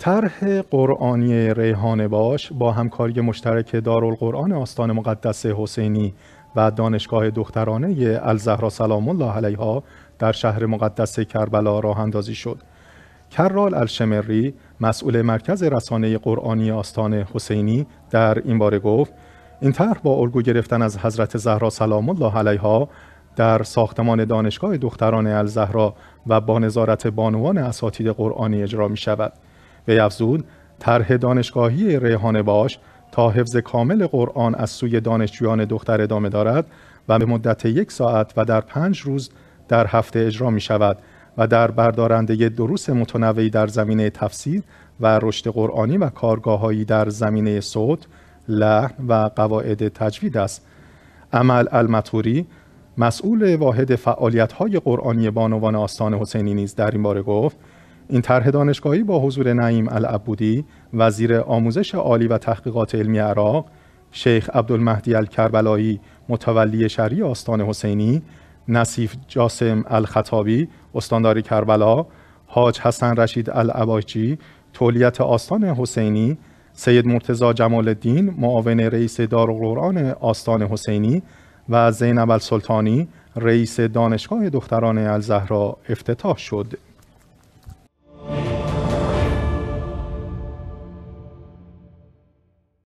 طرح قرآنی ریحانه باش با همکاری مشترک دارالقرآن آستان مقدس حسینی و دانشگاه دخترانه الزهرا سلام الله علیها در شهر مقدس کربلا راه اندازی شد. کرال الشمری مسئول مرکز رسانه قرآنی آستان حسینی در این باره گفت این طرح با الگو گرفتن از حضرت زهرا سلام الله علیها در ساختمان دانشگاه دختران الزهرا و با نظارت بانوان اساتید قرآنی اجرا می شود. وی افزود طرح دانشگاهی ریحان باش تا حفظ کامل قرآن از سوی دانشجویان دختر ادامه دارد و به مدت یک ساعت و در پنج روز در هفته اجرا می شود و در بردارنده دروس متنوعی در زمینه تفسیر و رشد قرآنی و کارگاههایی در زمینه صوت، لحن و قواعد تجوید است. عمل المطوری مسئول واحد فعالیت های قرآنی بانوان آستان حسینی نیز در این باره گفت این طرح دانشگاهی با حضور نعیم العبودی وزیر آموزش عالی و تحقیقات علمی عراق شیخ عبدالمهدی الکربلایی متولی شهری آستان حسینی نصیف جاسم الخطابی استاندار کربلا حاج حسن رشید العباجی تولیت آستان حسینی سید مرتزا جمال الدین معاون رئیس قرآن آستان حسینی و زینب السلطانی رئیس دانشگاه دختران الزهرا افتتاح شد